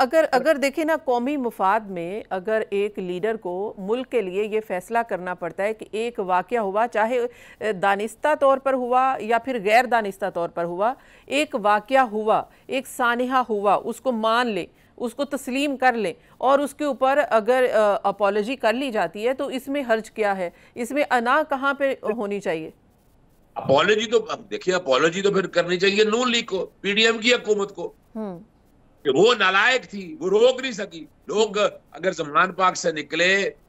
अगर अगर देखें ना कौमी मुफाद में अगर एक लीडर को मुल्क के लिए ये फैसला करना पड़ता है कि एक वाक़ हुआ चाहे दानिस्ता तौर पर हुआ या फिर गैर दानिस्ता तौर पर हुआ एक वाक़ हुआ एक सानहा हुआ उसको मान लें उसको तस्लीम कर लें और उसके ऊपर अगर अपॉलोजी कर ली जाती है तो इसमें हर्ज क्या है इसमें अना कहाँ पे होनी चाहिए अपॉलोजी तो देखिए अपॉलोजी तो फिर करनी चाहिए नून लीग को पीडीएम की हुकूमत को हम्म। कि वो नालायक थी वो रोक नहीं सकी लोग अगर जमान पार्क से निकले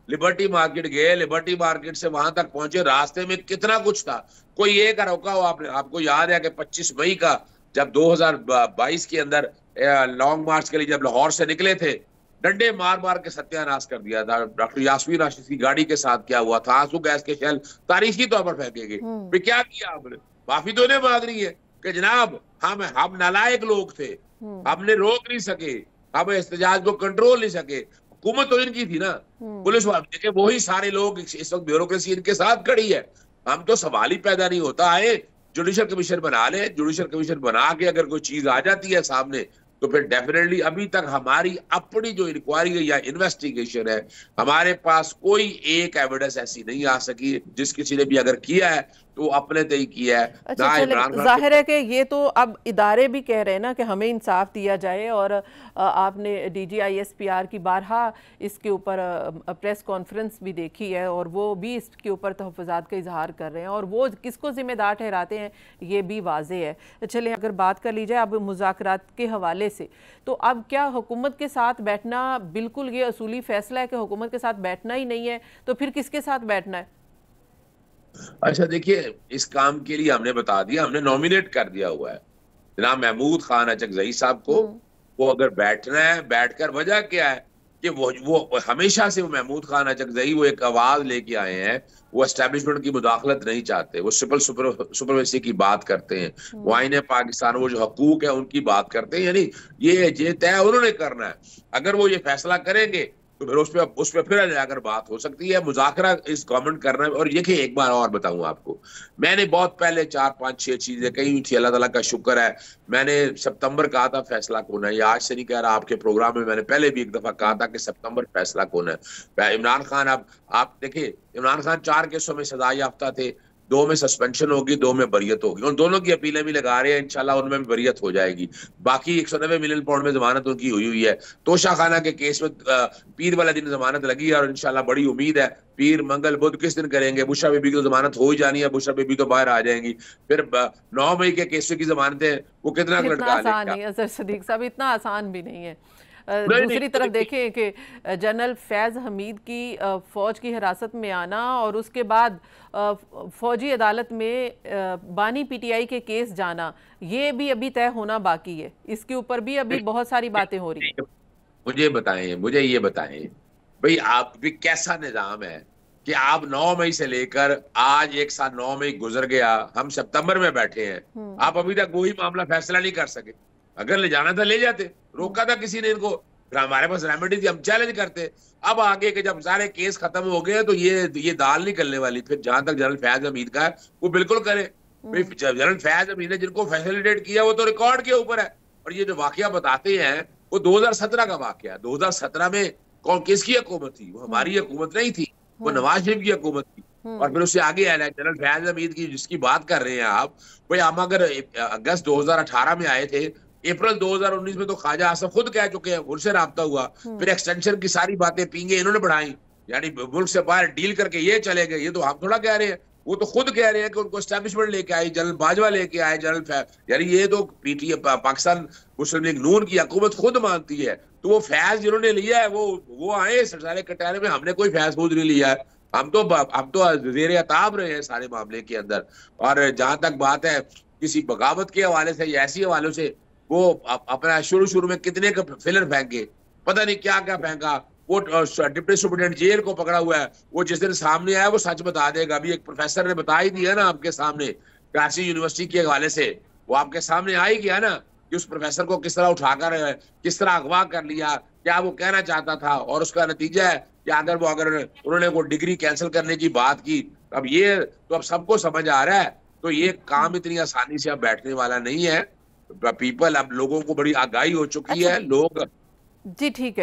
लिबर्टी मार्केट गए लिबर्टी मार्केट से वहां तक पहुंचे रास्ते में कितना कुछ था कोई एक रोका हो आपने आपको याद है कि 25 मई का जब 2022 के अंदर लॉन्ग मार्च के लिए जब लाहौर से निकले थे डंडे मार मार के सत्यानाश कर दिया था डॉक्टर यासवी आशीष की गाड़ी के साथ क्या हुआ था आंसू गैस के शैल तारीखी तौर तो पर फेंके गए हम्म। क्या किया आपने माफी तो नहीं मांग रही है कि जनाब हम हम नालायक लोग थे हम्म। आपने रोक नहीं सके आप एहतजाज को कंट्रोल नहीं सके हुकूमत तो इनकी थी ना हम्म। पुलिस वाले के वही सारे लोग इस वक्त ब्यूरोक्रेसी इनके साथ खड़ी है हम तो सवाल ही पैदा नहीं होता आए जुडिशल कमीशन बना ले जुडिशल कमीशन बना के अगर कोई चीज आ जाती है सामने तो फिर डेफिनेटली अभी तक हमारी अपनी जो इंक्वायरी या इन्वेस्टिगेशन है हमारे पास कोई एक एविडेंस ऐसी नहीं आ सकी जिस किसी ने भी अगर किया है वो अपने तय किया है अच्छा, अच्छा इमरान जाहिर है कि ये तो अब इदारे भी कह रहे हैं ना कि हमें इंसाफ दिया जाए और आपने D G I S P R की बारहा इसके ऊपर प्रेस कॉन्फ्रेंस भी देखी है और वो भी इसके ऊपर तहफात का इजहार कर रहे हैं और वो किसको ज़िम्मेदार ठहराते हैं ये भी वाज है चले अगर बात कर ली जाए अब मुजाकर के हवाले से तो अब क्या हुकूमत के साथ बैठना बिल्कुल ये असूली फैसला है कि हुकूमत के साथ बैठना ही नहीं है तो फिर किसके साथ बैठना है अच्छा देखिए इस काम के लिए हमने बता दिया हमने नॉमिनेट कर दिया हुआ है जनाब महमूद खान अचकजई साहब को हम्म। वो अगर बैठना है बैठकर वजह क्या है कि वो वो हमेशा से वो महमूद खान अचकजई वो एक आवाज लेके आए हैं वो एस्टेब्लिशमेंट की मुदाखलत नहीं चाहते वो सिपल सुपर सुपरवेसी की बात करते हैं वो हम्म। आइन पाकिस्तान वो जो हकूक है उनकी बात करते हैं यानी ये ये तय उन्होंने करना है अगर वो ये फैसला करेंगे उस पर उस पर फिर जाकर बात हो सकती है मुजाकरा इस गवर्नमेंट करना और ये एक बार और बताऊं आपको मैंने बहुत पहले चार पांच छह चीजें कही हुई थी अल्लाह तला का शुक्र है मैंने सितंबर कहा था फैसला कौन है या आज से नहीं कह रहा आपके प्रोग्राम में मैंने पहले भी एक दफा कहा था कि सितंबर फैसला कौन है इमरान खान अब आप देखिए इमरान खान चार केसों में सजा याफ्ता थे दो में सस्पेंशन होगी दो में बरियत होगी उन दोनों की अपीलें भी लगा रहे हैं इंशाल्लाह उनमें भी बरियत हो जाएगी बाकी एक सौ नब्बे मिलियन पाउंड में जमानत उनकी हुई हुई है तोशा खाना के केस में पीर वाला दिन जमानत लगी है और इंशाल्लाह बड़ी उम्मीद है पीर मंगल बुद्ध किस दिन करेंगे बुशा बीबी की तो जमानत हो ही जानी है बुशा बीबी तो बाहर आ जाएंगी फिर नौ मई के केसों की जमानतें वो कितना लटका सदीक साहब इतना आसान भी नहीं है दूसरी तरफ देखें कि जनरल फैज़ हमीद की फ़ौज की हिरासत में आना और उसके बाद फौजी अदालत में बानी पीटीआई के केस जाना ये भी अभी तय होना बाकी है इसके ऊपर भी अभी बहुत सारी बातें हो रही मुझे बताएं मुझे ये बताएं भाई आप भी कैसा निज़ाम है कि आप 9 मई से लेकर आज एक साल 9 मई गुजर गया हम सितंबर में बैठे हैं हम्म। आप अभी तक वही मामला फैसला नहीं कर सके अगर ले जाना था ले जाते रोका था किसी ने इनको फिर हमारे पास रेमेडी थी हम चैलेंज करते अब आगे के जब सारे केस खत्म हो गए तो ये ये दाल निकलने वाली फिर जहां तक जनरल फैज हमीद का है वो बिल्कुल करे हम्म। जनरल फैज हमीद ने जिनको फैसिलिटेट किया वो तो रिकॉर्ड के ऊपर है और ये जो वाक्य बताते हैं वो दो का वाक्य है दो में कौन किसकी हुकूमत थी वो हमारी हम्म। हुकूमत नहीं थी वो हम्म। नवाज शरीफ की हुकूमत थी और फिर उससे आगे आया जनरल फैज हमीद की जिसकी बात कर रहे हैं आप भाई हम अगर अगस्त 2018 में आए थे अप्रैल 2019 में तो ख्वाजा आसफ खुद कह चुके हैं उनसे रबता हुआ हम्म। फिर एक्सटेंशन की सारी बातें पींगे इन्होंने बढ़ाई यानी मुल्क से बाहर डील करके ये चले गए ये तो हम थोड़ा कह रहे हैं वो तो खुद कह रहे हैं कि उनको स्टैब्लिशमेंट लेके आई जनरल बाजवा लेके आए जनरल यानी ये तो पीटीए पाकिस्तान मुस्लिम लीग नून की हकूमत खुद मानती है तो वो फैज जिन्होंने लिया है वो वो आए सारे कटारे में हमने कोई फैज खुद नहीं लिया है हम तो हम तो जेर अताब रहे हैं सारे मामले के अंदर और जहां तक बात है किसी बगावत के हवाले से या ऐसी हवालों से वो अपना शुरू शुरू में कितने का फिलर फेंके पता नहीं क्या क्या फेंका वो डिप्टी सुप्रिटेंडेंट जेल को पकड़ा हुआ है वो जिस दिन सामने आया वो सच बता देगा अभी एक प्रोफेसर ने बता ही दिया ना आपके सामने काशी यूनिवर्सिटी के हवाले से वो आपके सामने आ ही गया ना कि उस प्रोफेसर को किस तरह उठाकर किस तरह अगवा कर लिया क्या वो कहना चाहता था और उसका नतीजा है कि अगर वो अगर उन्होंने वो डिग्री कैंसिल करने की बात की अब ये तो अब सबको समझ आ रहा है तो ये काम इतनी आसानी से अब बैठने वाला नहीं है पीपल अब लोगों को बड़ी आगाही हो चुकी अच्छा। है लोग जी ठीक है